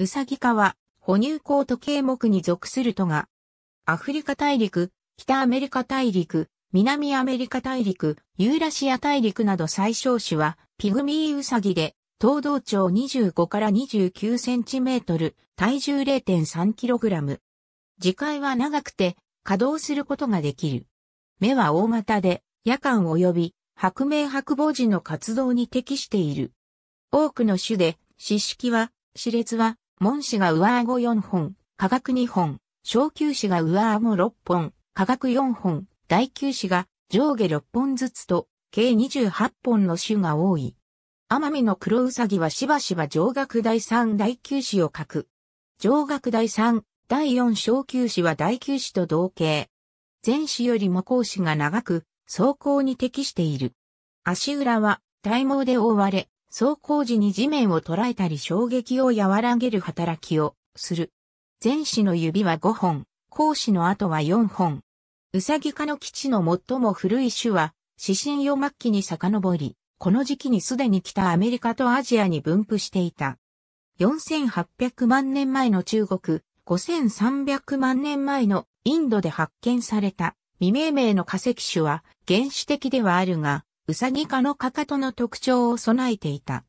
ウサギ科は、哺乳綱時計目に属するとが、アフリカ大陸、北アメリカ大陸、南アメリカ大陸、ユーラシア大陸など最小種は、ピグミーウサギで、東道長25から29センチメートル、体重0.3キログラム。次回は長くて、稼働することができる。目は大型で、夜間及び、白明白傍時の活動に適している。多くの種で、四式は、死列は、門歯が上顎4本、下学2本、小球歯が上顎6本、下学4本、大球子が上下6本ずつと、計28本の種が多い。アマミの黒ウサギはしばしば上学第3第9子を書く。上学第3、第4小級子は第9子と同型。前子よりも後子が長く、走行に適している。足裏は体毛で覆われ、走行時に地面を捉えたり衝撃を和らげる働きをする。前肢の指は5本、後肢の後は4本。ウサギ科の基地の最も古い種は、指針を末期に遡り、この時期にすでに北アメリカとアジアに分布していた。4800万年前の中国、5300万年前のインドで発見された未命名の化石種は原始的ではあるが、ウサギ科のかかとの特徴を備えていた。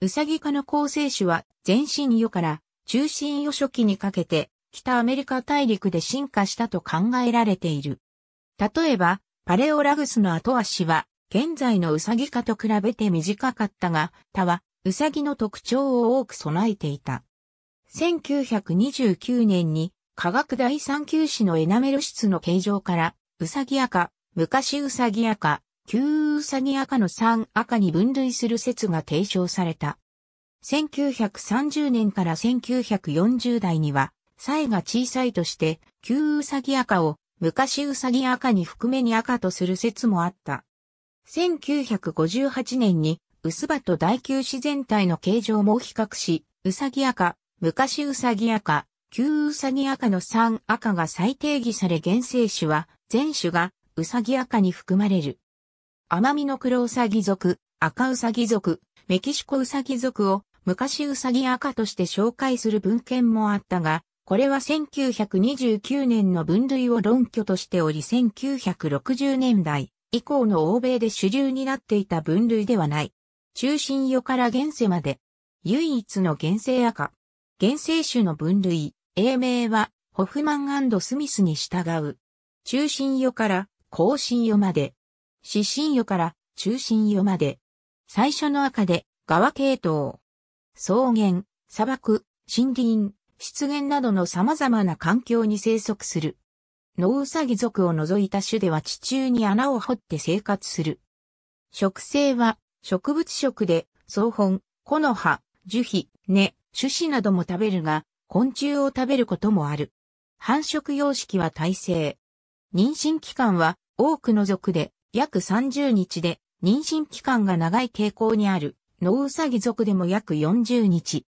ウサギ科の構成種は全身魚から中心魚初期にかけて北アメリカ大陸で進化したと考えられている。例えば、パレオラグスの後足は現在のウサギ科と比べて短かったが、他はウサギの特徴を多く備えていた。1929年に科学第三級種のエナメル質の形状から、ウサギアカ、昔ウサギアカ、旧ウサギ赤の3赤に分類する説が提唱された。1930年から1940代には、サえが小さいとして、旧ウサギ赤を昔ウサギ赤に含めに赤とする説もあった。1958年に、ウスバと大球自然体の形状も比較し、ウサギ赤、昔ウサギ赤、旧ウサギ赤の3赤が再定義され原生種は、全種がウサギ赤に含まれる。奄美の黒ウサギ族、赤ウサギ族、メキシコウサギ族を昔ウサギ赤として紹介する文献もあったが、これは1929年の分類を論拠としており1960年代以降の欧米で主流になっていた分類ではない。中心世から現世まで、唯一の原生赤。原生種の分類、英名はホフマンスミスに従う。中心世から後進世まで、四神魚から中心魚まで。最初の赤で、川系統。草原、砂漠、森林、湿原などの様々な環境に生息する。ノウサギ族を除いた種では地中に穴を掘って生活する。植生は植物食で草本、木の葉、樹皮、根、種子なども食べるが、昆虫を食べることもある。繁殖様式は耐性。妊娠期間は多くの族で約30日で、妊娠期間が長い傾向にある、ノウサギ族でも約40日。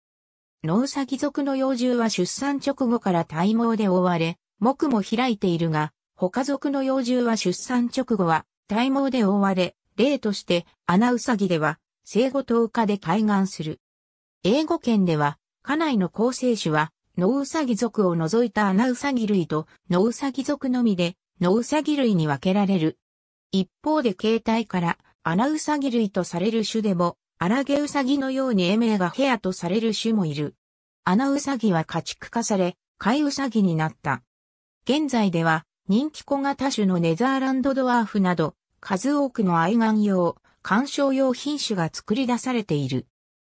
ノウサギ族の幼獣は出産直後から体毛で覆われ、目も開いているが、他族の幼獣は出産直後は体毛で覆われ、例として穴ウサギでは生後10日で開眼する。英語圏では、家内の構成種は、ノウサギ族を除いた穴ウサギ類とノウサギ族のみで、ノウサギ類に分けられる。一方で形態から穴ウサギ類とされる種でも、荒毛ウサギのようにエメがヘアとされる種もいる。穴ウサギは家畜化され、カイウサギになった。現在では、人気小型種のネザーランドドワーフなど、数多くの愛玩用、観賞用品種が作り出されている。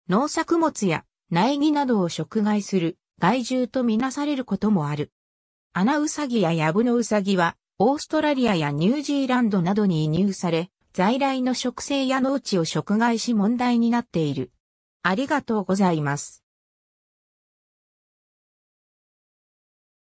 農作物や苗木などを食害する害獣とみなされることもある。穴ウサギやヤブのウサギはオーストラリアやニュージーランドなどに移入され、在来の植生や農地を食害し問題になっている。ありがとうございます。